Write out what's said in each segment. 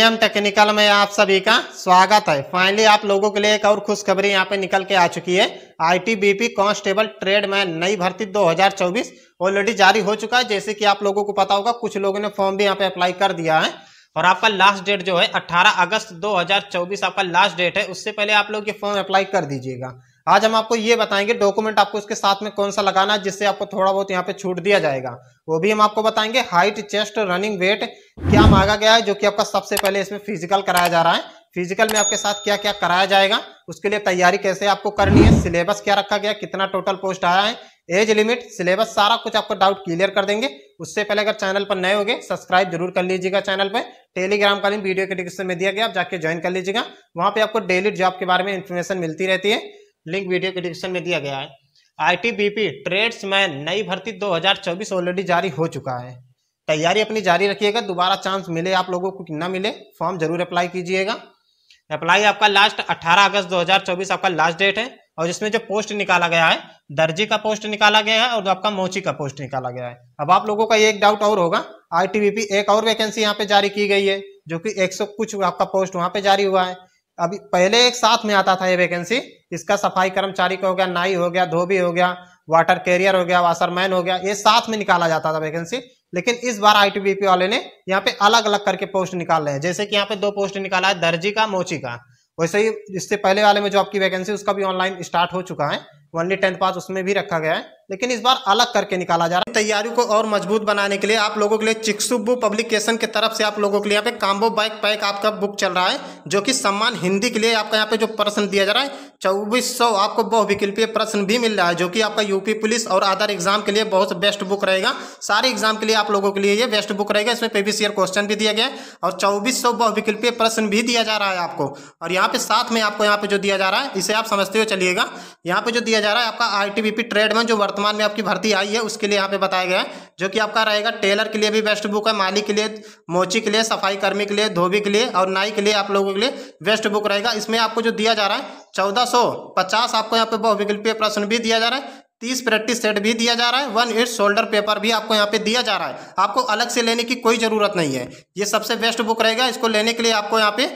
M technical में आप सभी का स्वागत है फाइनली आप लोगों के लिए एक और खुशखबरी यहाँ पे निकल के आ चुकी है आईटीबीपी कांस्टेबल ट्रेड में नई भर्ती 2024 ऑलरेडी जारी हो चुका है जैसे कि आप लोगों को पता होगा कुछ लोगों ने फॉर्म भी यहाँ पे अप्लाई कर दिया है और आपका लास्ट डेट जो है 18 अगस्त 2024 आपका लास्ट डेट है उससे पहले आप लोग ये फॉर्म अप्लाई कर दीजिएगा आज हम आपको ये बताएंगे डॉक्यूमेंट आपको इसके साथ में कौन सा लगाना है जिससे आपको थोड़ा बहुत यहाँ पे छूट दिया जाएगा वो भी हम आपको बताएंगे हाइट चेस्ट रनिंग वेट क्या मांगा गया है जो कि आपका सबसे पहले इसमें फिजिकल कराया जा रहा है फिजिकल में आपके साथ क्या क्या कराया जाएगा उसके लिए तैयारी कैसे आपको करनी है सिलेबस क्या रखा गया कितना टोटल पोस्ट आया है एज लिमिट सिलेबस सारा कुछ आपको डाउट क्लियर कर देंगे उससे पहले अगर चैनल पर नए होंगे सब्सक्राइब जरूर कर लीजिएगा चैनल पर टेलीग्राम का लिंक वीडियो के डिस्क्रिप्शन में दिया गया आप जाके ज्वाइन कर लीजिएगा वहां पे आपको डेली जॉब के बारे में इन्फॉर्मेशन मिलती रहती है लिंक वीडियो के डिस्क्रिप्शन में दिया गया है आईटीबीपी ट्रेड्समैन नई भर्ती 2024 ऑलरेडी जारी हो चुका है तैयारी अपनी जारी रखिएगा दोबारा चांस मिले आप लोगों को कि ना मिले फॉर्म जरूर अप्लाई कीजिएगा अप्लाई आपका लास्ट 18 अगस्त 2024 आपका लास्ट डेट है और जिसमें जो पोस्ट निकाला गया है दर्जी का पोस्ट निकाला गया है और आपका मोची का पोस्ट निकाला गया है अब आप लोगों का एक डाउट और होगा आई एक और वैकेंसी यहाँ पे जारी की गई है जो कि एक कुछ आपका पोस्ट वहाँ पे जारी हुआ है अभी पहले एक साथ में आता था ये वैकेंसी इसका सफाई कर्मचारी का हो गया नाई हो गया धोबी हो गया वाटर कैरियर हो गया वाशरमैन हो गया ये साथ में निकाला जाता था वैकेंसी लेकिन इस बार आईटीबीपी वाले ने यहाँ पे अलग अलग करके पोस्ट निकाल रहे हैं जैसे कि यहाँ पे दो पोस्ट निकाला है दर्जी का मोची का वैसे ही इससे पहले वाले में जो आपकी वैकेंसी उसका भी ऑनलाइन स्टार्ट हो चुका है ओनली टेंथ पास उसमें भी रखा गया है लेकिन इस बार अलग करके निकाला जा रहा है तैयारी को और मजबूत बनाने के लिए आप लोगों के लिए चिक्सुबू पब्लिकेशन की तरफ से आप लोगों के लिए यहाँ पे काम्बो बाइक पैक आपका बुक चल रहा है जो कि सम्मान हिंदी के लिए आपका यहाँ पे जो प्रश्न दिया जा रहा है चौबीस सौ आपको बहुविकल्पीय प्रश्न भी मिल रहा है जो कि आपका यूपी पुलिस और अदर एग्जाम के लिए बहुत बेस्ट बुक रहेगा सारे एग्जाम के लिए आप लोगों के लिए ये बेस्ट बुक रहेगा इसमें प्रीवियस क्वेश्चन भी दिया गया है और चौबीस सौ बहुविकल्पीय प्रश्न भी दिया जा रहा है आपको और यहाँ पे साथ में आपको यहाँ पे जो दिया जा रहा है इसे आप समझते हुए चलिएगा यहाँ पे जो दिया जा रहा है आपका आई ट्रेड में जो वर्तमान वर्तमान में आपकी भर्ती आई है उसके लिए यहाँ पे बताया गया है जो कि आपका रहेगा टेलर के लिए भी बेस्ट बुक है माली के लिए मोची के लिए सफाई कर्मी के लिए धोबी के लिए और नाई के लिए आप लोगों के लिए बेस्ट बुक रहेगा इसमें आपको जो दिया जा रहा है चौदह आपको यहाँ पे बहुविकल्पीय प्रश्न भी दिया जा रहा है तीस प्रैक्टिस सेट भी दिया जा रहा है वन एट शोल्डर पेपर भी आपको यहाँ पे दिया जा रहा है आपको अलग से लेने की कोई ज़रूरत नहीं है ये सबसे बेस्ट बुक रहेगा इसको लेने के लिए आपको यहाँ पे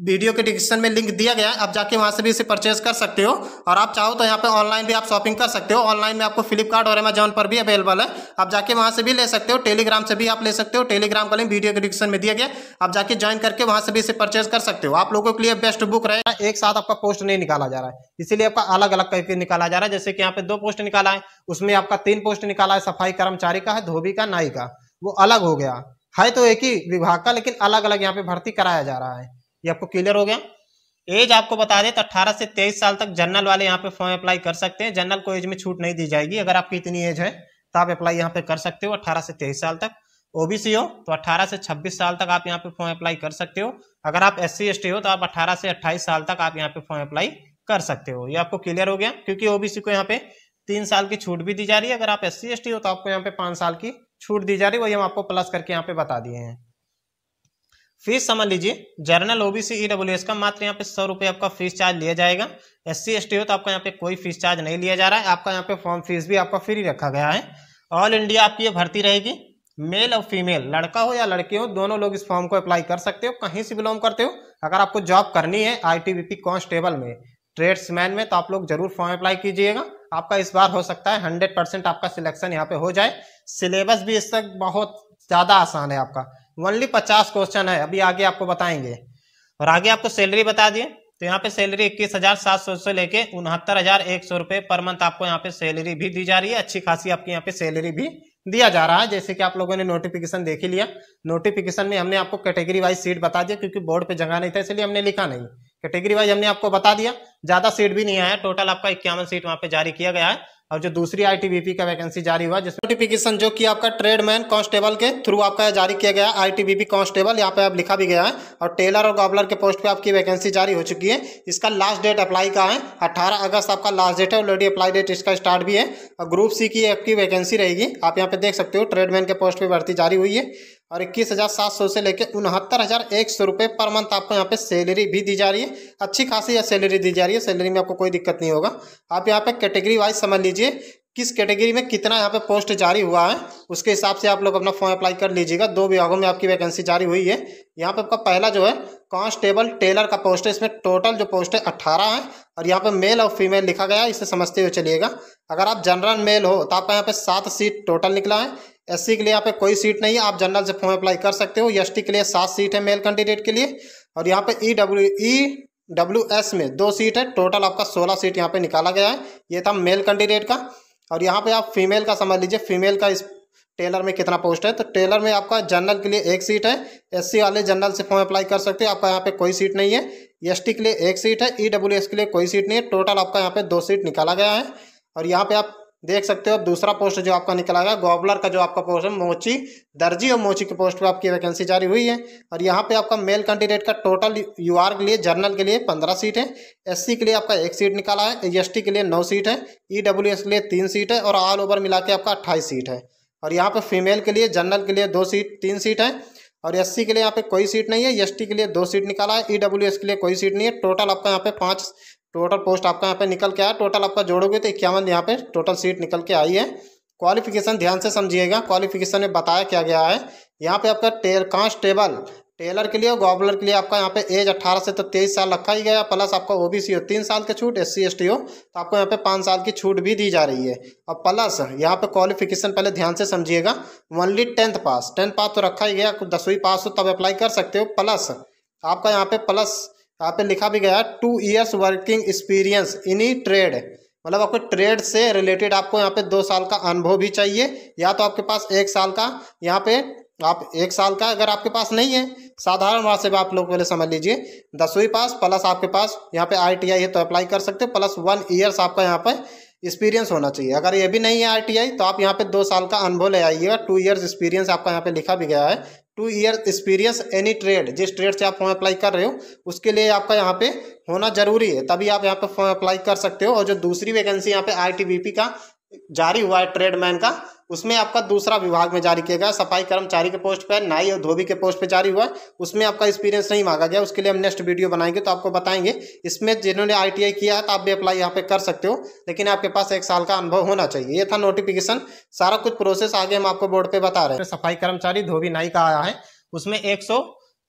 वीडियो के डिस्क्रिप्शन में लिंक दिया गया है आप जाके वहाँ से भी इसे परचेज कर सकते हो और आप चाहो तो यहाँ पे ऑनलाइन भी आप शॉपिंग कर सकते हो ऑनलाइन में आपको फ्लिपकार्ट और अमेजॉन पर भी अवेलेबल है आप जाके वहाँ से भी ले सकते हो टेलीग्राम से भी आप ले सकते हो टेलीग्राम का लिंक वीडियो के डिस्क्रिप्शन में दिया गया आप जाके ज्वाइन करके वहाँ से भी इसे परचेज कर सकते हो आप लोगों के लिए बेस्ट बुक रहेगा एक साथ आपका पोस्ट नहीं निकाला जा रहा है इसीलिए आपका अलग अलग करके निकाला जा रहा है जैसे कि यहाँ पे दो पोस्ट निकाला है उसमें आपका तीन पोस्ट निकाला है सफाई कर्मचारी का है धोबी का नाई का वो अलग हो गया है तो एक ही विभाग का लेकिन अलग अलग यहाँ पे भर्ती कराया जा रहा है ये आपको क्लियर हो गया एज आपको बता दें तो 18 से 23 साल तक जनरल वाले यहाँ पे फॉर्म अप्लाई कर सकते हैं जनरल को एज में छूट नहीं दी जाएगी अगर आपकी इतनी एज है तो आप अप्लाई यहाँ पे कर सकते हो 18 से 23 साल तक ओबीसी हो तो 18 से 26 साल तक आप यहाँ पे फॉर्म अप्लाई कर सकते हो अगर आप एस सी हो तो आप अट्ठारह से अट्ठाईस साल तक आप यहाँ पे फॉर्म अप्लाई कर सकते हो ये आपको क्लियर हो गया क्योंकि ओबीसी को यहाँ पे तीन साल की छूट भी दी जा रही है अगर आप एस सी हो तो आपको यहाँ पे पांच साल की छूट दी जा रही है वही हम आपको प्लस करके यहाँ पे बता दिए हैं फीस समझ लीजिए general OBC E W S का मात्र यहाँ पे सौ रुपये आपका फीस चार्ज लिया जाएगा एस सी एस टी हो तो आपका यहाँ पे कोई फीस चार्ज नहीं लिया जा रहा है आपका यहाँ पे फॉर्म फीस भी आपका फ्री रखा गया है ऑल इंडिया आपकी ये भर्ती रहेगी मेल और फीमेल लड़का हो या लड़की हो दोनों लोग इस फॉर्म को अप्लाई कर सकते हो कहीं से बिलोंग करते हो अगर आपको जॉब करनी है I T B P constable में ट्रेड्समैन में तो आप लोग जरूर फॉर्म अप्लाई कीजिएगा आपका इस बार हो सकता है हंड्रेड परसेंट आपका सिलेक्शन यहाँ पे हो जाए सिलेबस भी इस तक बहुत ज़्यादा आसान है आपका ओनली पचास क्वेश्चन है अभी आगे आपको बताएंगे और आगे आपको सैलरी बता दिए तो यहाँ पे सैलरी इक्कीस हजार सात सौ से लेके उनहत्तर हजार एक सौ रुपए पर मंथ आपको यहाँ पे सैलरी भी दी जा रही है अच्छी खासी आपके यहाँ पे सैलरी भी दिया जा रहा है जैसे कि आप लोगों ने नोटिफिकेशन देख ही लिया नोटिफिकेशन में हमने आपको कैटेगरी वाइज सीट बता दिया क्योंकि बोर्ड पे जगह नहीं था इसलिए हमने लिखा नहीं कैटेगरी वाइज हमने आपको बता दिया ज्यादा सीट भी नहीं आया टोटल आपका इक्यावन सीट वहाँ पे जारी किया गया है और जो दूसरी आईटीबीपी का वैकेंसी जारी हुआ जिसमें नोटिफिकेशन जो कि आपका ट्रेडमैन कांस्टेबल के थ्रू आपका जारी किया गया आईटीबीपी कांस्टेबल यहाँ पे आप लिखा भी गया है और टेलर और गॉबलर के पोस्ट पे आपकी वैकेंसी जारी हो चुकी है इसका लास्ट डेट अप्लाई का है अट्ठारह अगस्त आपका लास्ट डेट है ऑलरेडी अप्लाई डेट इसका स्टार्ट भी है और ग्रुप सी की आपकी वैकेंसी रहेगी आप यहाँ पे देख सकते हो ट्रेडमैन के पोस्ट पर भर्ती जारी हुई है और इक्कीस हज़ार सात सौ से लेकर उनहत्तर हज़ार एक सौ रुपये पर मंथ आपको यहाँ पे सैलरी भी दी जा रही है अच्छी खासी यह सैलरी दी जा रही है सैलरी में आपको कोई दिक्कत नहीं होगा आप यहाँ पे कैटेगरी वाइज समझ लीजिए किस कैटेगरी में कितना यहाँ पे पोस्ट जारी हुआ है उसके हिसाब से आप लोग अपना फॉर्म अप्लाई कर लीजिएगा दो विभागों में आपकी वैकेंसी जारी हुई है यहाँ पर आपका पहला जो है कांस्टेबल टेलर का पोस्ट है इसमें टोटल जो पोस्ट है अट्ठारह है और यहाँ पे मेल और फीमेल लिखा गया है इसे समझते हुए चलिएगा अगर आप जनरल मेल हो तो आपका यहाँ पे सात सीट टोटल निकला है एस के लिए यहाँ पे कोई सीट नहीं है आप जनरल से फॉर्म अप्लाई कर सकते हो एस के लिए सात सीट है मेल कैंडिडेट के लिए और यहाँ पे E W E W S में दो सीट है टोटल आपका सोलह सीट यहाँ पे निकाला गया है ये था मेल कैंडिडेट का और यहाँ पे आप फीमेल का समझ लीजिए फीमेल का इस टेलर में कितना पोस्ट है तो टेलर में आपका जनरल के लिए एक सीट है एस वाले जनरल से फॉर्म अप्लाई कर सकते हो आपका यहाँ पे कोई सीट नहीं है एस के लिए एक सीट है ई e के लिए कोई सीट नहीं है टोटल आपका यहाँ पे दो सीट निकाला गया है और यहाँ पे आप देख सकते हो दूसरा पोस्ट जो आपका निकला है गॉबलर का जो आपका पोस्ट है मोची दर्जी और मोची के पोस्ट पे आपकी वैकेंसी जारी हुई है और यहाँ पे आपका मेल कैंडिडेट का टोटल यू आर के लिए जर्नल के लिए पंद्रह सीट है एससी के लिए आपका एक सीट निकाला है एस e के लिए नौ सीट है ई e के लिए तीन सीट है और ऑल ओवर मिला के आपका अट्ठाईस सीट है और यहाँ पर फीमेल के लिए जनरल के लिए दो सीट तीन सीट है और एस के लिए यहाँ पे कोई सीट नहीं है एस e के लिए दो सीट निकाला है ई के लिए कोई सीट नहीं है टोटल आपका यहाँ पे पाँच टोटल पोस्ट आपका यहाँ पे निकल के आया टोटल आपका जोड़ोगे तो इक्यावन यहाँ पे टोटल सीट निकल के आई है क्वालिफिकेशन ध्यान से समझिएगा क्वालिफिकेशन में बताया क्या गया है यहाँ पे आपका टेल कांस्टेबल टेलर के लिए और गॉबलर के लिए आपका यहाँ पे एज 18 से तो 23 साल रखा ही गया प्लस आपका ओ बी सी हो तीन साल की छूट एस सी एस टी हो तो आपको यहाँ पे पाँच साल की छूट भी दी जा रही है और प्लस यहाँ पे क्वालिफिकेशन पहले ध्यान से समझिएगा only tenth pass tenth pass तो रखा ही गया दसवीं पास हो तब अप्लाई कर सकते हो प्लस आपका यहाँ पे प्लस यहाँ पे लिखा भी गया two years working experience in a trade मतलब आपको ट्रेड से रिलेटेड आपको यहाँ पे दो साल का अनुभव भी चाहिए या तो आपके पास एक साल का यहाँ पे आप एक साल का अगर आपके पास नहीं है साधारण भाषा में आप लोग पहले समझ लीजिए दसवीं पास प्लस आपके पास यहाँ पे आईटीआई है तो अप्लाई कर सकते हो प्लस वन ईयर्स आपका यहाँ पर एक्सपीरियंस होना चाहिए अगर ये भी नहीं है आईटीआई तो आप यहाँ पे दो साल का अनुभव ले आइएगा टू ईयर्स एक्सपीरियंस आपका यहाँ पे लिखा भी गया है two year experience any trade जिस ट्रेड से आप फॉर्म अप्लाई कर रहे हो उसके लिए आपका यहाँ पे होना जरूरी है तभी आप यहाँ पे फॉर्म अप्लाई कर सकते हो और जो दूसरी वैकेंसी यहाँ पे आई का जारी हुआ है ट्रेडमैन का उसमें आपका दूसरा विभाग में जारी किया गया सफाई कर्मचारी के पोस्ट पर नाई और धोबी के पोस्ट पर जारी हुआ उसमें आपका एक्सपीरियंस नहीं मांगा गया उसके लिए हम नेक्स्ट वीडियो बनाएंगे तो आपको बताएंगे इसमें जिन्होंने आई किया है तो आप भी अप्लाई यहाँ पे कर सकते हो लेकिन आपके पास एक साल का अनुभव होना चाहिए ये था नोटिफिकेशन सारा कुछ प्रोसेस आगे हम आपको बोर्ड पे बता रहे हैं सफाई कर्मचारी धोबी नाई का आया है उसमें एक सौ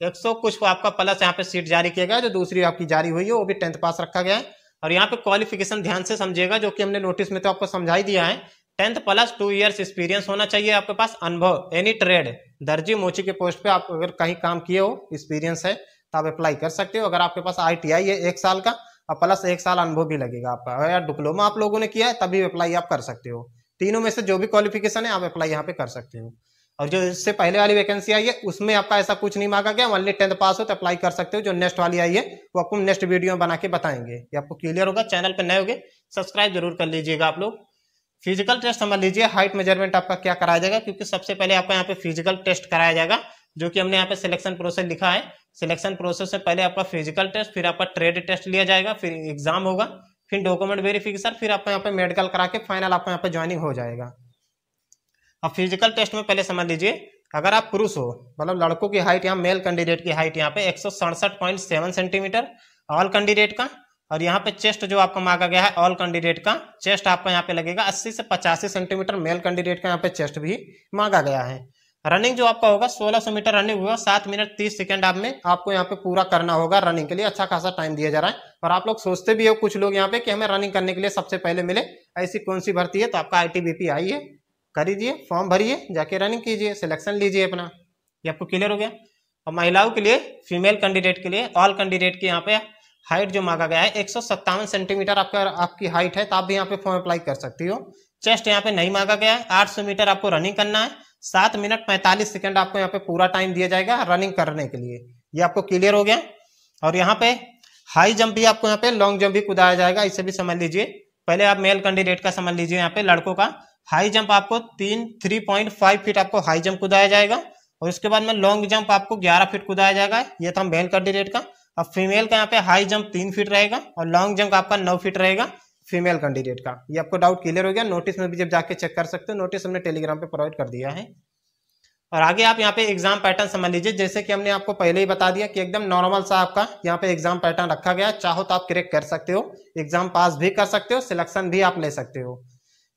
एक सौ कुछ आपका प्लस यहाँ पे सीट जारी किया गया जो दूसरी आपकी जारी हुई है वो भी टेंथ पास रखा गया है और यहाँ पे क्वालिफिकेशन ध्यान से समझेगा जो कि हमने नोटिस में तो आपको समझाई दिया है tenth plus two years experience होना चाहिए आपके पास अनुभव एनी ट्रेड दर्जी मोची के पोस्ट पे आप अगर कहीं काम किए हो एक्सपीरियंस है तो आप अप्लाई कर सकते हो अगर आपके पास आईटीआई है एक साल का और प्लस एक साल अनुभव भी लगेगा आपका अगर डिप्लोमा आप लोगों ने किया है तभी अप्लाई आप कर सकते हो तीनों में से जो भी क्वालिफिकेशन है आप अप्लाई यहाँ पे कर सकते हो और जो इससे पहले वाली वैकेंसी आई है उसमें आपका ऐसा कुछ नहीं मांगा गया ओनली टेंथ पास हो तो अप्लाई कर सकते हो जो नेक्स्ट वाली आई है वो आपको नेक्स्ट वीडियो में बना के बताएंगे ये आपको क्लियर होगा चैनल पर नए होगे सब्सक्राइब जरूर कर लीजिएगा आप लोग फिजिकल टेस्ट समझ लीजिए हाइट मेजरमेंट आपका क्या कराया जाएगा क्योंकि सबसे पहले आपका यहाँ पे फिजिकल टेस्ट कराया जाएगा जो कि हमने यहाँ पे सिलेक्शन प्रोसेस लिखा है सिलेक्शन प्रोसेस से पहले आपका फिजिकल टेस्ट फिर आपका ट्रेड टेस्ट लिया जाएगा फिर एग्जाम होगा फिर डॉक्यूमेंट वेरिफिकेशन फिर आपको यहाँ पे मेडिकल करा के फाइनल आपको यहाँ पे ज्वाइनिंग हो जाएगा अब फिजिकल टेस्ट में पहले समझ लीजिए अगर आप पुरुष हो मतलब लड़कों की हाइट यहाँ मेल कैंडिडेट की हाइट यहाँ पे एक सेंटीमीटर ऑल कैंडिडेट का और यहाँ पे चेस्ट जो आपको मांगा गया है ऑल कैंडिडेट का चेस्ट आपको यहाँ पे लगेगा 80 से पचासी सेंटीमीटर मेल कैंडिडेट का यहाँ पे चेस्ट भी मांगा गया है रनिंग जो आपका होगा 1600 मीटर रनिंग हुआ सात मिनट तीस सेकेंड आप में आपको यहाँ पे पूरा करना होगा रनिंग के लिए अच्छा खासा टाइम दिया जा रहा है और आप लोग सोचते भी हो कुछ लोग यहाँ पे कि हमें रनिंग करने के लिए सबसे पहले मिले ऐसी कौन सी भर्ती है तो आपका आई टी आइए करीजिए फॉर्म भरिए जाके रनिंग कीजिए सिलेक्शन लीजिए अपना ये आपको क्लियर हो गया और महिलाओं के लिए फीमेल कैंडिडेट के लिए ऑल कैंडिडेट के यहाँ पे हाइट जो मांगा गया है एक सेंटीमीटर आपका आपकी हाइट है तो आप भी यहाँ पे फॉर्म अप्लाई कर सकती हो चेस्ट यहाँ पे नहीं मांगा गया है आठ मीटर आपको रनिंग करना है सात मिनट पैंतालीस सेकेंड आपको यहाँ पे पूरा टाइम दिया जाएगा रनिंग करने के लिए ये आपको क्लियर हो गया और यहाँ पे हाई जंप भी आपको यहाँ पे लॉन्ग जंप भी कुदाया जाएगा इसे भी समझ लीजिए पहले आप मेल कैंडिडेट का समझ लीजिए यहाँ पे लड़कों का हाई जंप आपको तीन थ्री पॉइंट फाइव फीट आपको हाई जंप कुदाया जाएगा और उसके बाद में लॉन्ग जंप आपको ग्यारह फीट कुदाया जाएगा ये था मेल कैंडिडेट का अब फीमेल का यहाँ पे हाई जंप तीन फीट रहेगा और लॉन्ग जंप आपका नौ फीट रहेगा फीमेल कैंडिडेट का ये आपको डाउट क्लियर हो गया नोटिस में भी जब जाके चेक कर सकते हो नोटिस हमने टेलीग्राम पे प्रोवाइड कर दिया है और आगे आप यहाँ पे एग्जाम पैटर्न समझ लीजिए जैसे कि हमने आपको पहले ही बता दिया कि एकदम नॉर्मल सा आपका यहाँ पे एग्जाम पैटर्न रखा गया चाहो तो आप क्रेक कर सकते हो एग्जाम पास भी कर सकते हो सिलेक्शन भी आप ले सकते हो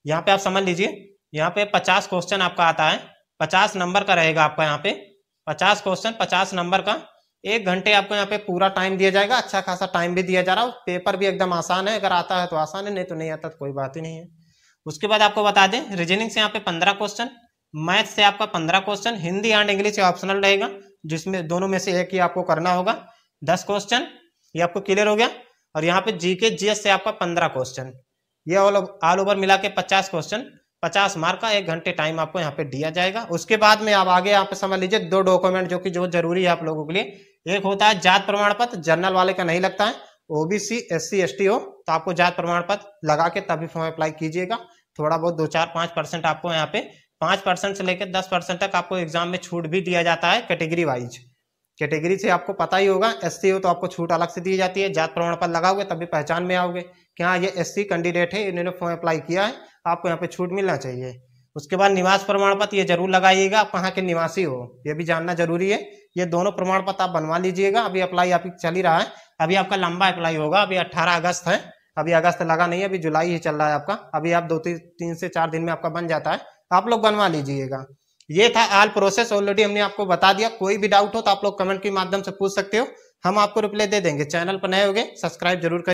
यहाँ पे आप समझ लीजिए यहाँ पे पचास क्वेश्चन आपका आता है पचास नंबर का रहेगा आपका यहाँ पे पचास क्वेश्चन पचास नंबर का एक घंटे आपको यहाँ पे पूरा टाइम दिया जाएगा अच्छा खासा टाइम भी दिया जा रहा है पेपर भी एकदम आसान है अगर आता है तो आसान है नहीं तो नहीं आता तो कोई बात ही नहीं है उसके बाद आपको बता दें रीजनिंग से यहाँ पे पंद्रह क्वेश्चन मैथ से आपका पंद्रह question Hindi and English optional रहेगा जिसमें दोनों में से एक ही आपको करना होगा दस क्वेश्चन ये आपको क्लियर हो गया और यहाँ पे जीके जीएस से आपका पंद्रह क्वेश्चन ये ऑल ऑल ओवर मिला के पचास क्वेश्चन पचास मार्क का एक घंटे टाइम आपको यहाँ पे दिया जाएगा उसके बाद में आप आगे यहाँ पे समझ लीजिए दो डॉक्यूमेंट जो कि जो जरूरी है आप लोगों के लिए एक होता है जात प्रमाण पत्र जनरल वाले का नहीं लगता है OBC S C S T हो तो आपको जात प्रमाण पत्र लगा के तभी फॉर्म अप्लाई कीजिएगा थोड़ा बहुत दो चार पांच परसेंट आपको यहाँ पे पांच परसेंट से लेकर दस परसेंट तक आपको एग्जाम में छूट भी दिया जाता है कैटेगरी वाइज कैटेगरी से आपको पता ही होगा एस हो तो आपको छूट अलग से दी जाती है जात प्रमाण पत्र लगाओगे तभी पहचान में आओगे कि हाँ ये एस कैंडिडेट है इन्होंने फॉर्म अप्लाई किया है आपको यहाँ पे छूट मिलना चाहिए उसके बाद निवास प्रमाण पत्र ये जरूर लगाइएगा आप कहाँ के निवासी हो ये भी जानना जरूरी है ये दोनों प्रमाण पत्र आप बनवा लीजिएगा अभी अप्लाई आप चल ही रहा है अभी आपका लंबा अप्लाई होगा अभी 18 अगस्त है अभी अगस्त लगा नहीं है अभी जुलाई ही चल रहा है आपका अभी आप दो तीन तीन से चार दिन में आपका बन जाता है आप लोग बनवा लीजिएगा ये था आल प्रोसेस ऑलरेडी हमने आपको बता दिया कोई भी डाउट हो तो आप लोग कमेंट के माध्यम से पूछ सकते हो हम आपको रिप्लाई दे देंगे चैनल पर नए हो गए सब्सक्राइब जरूर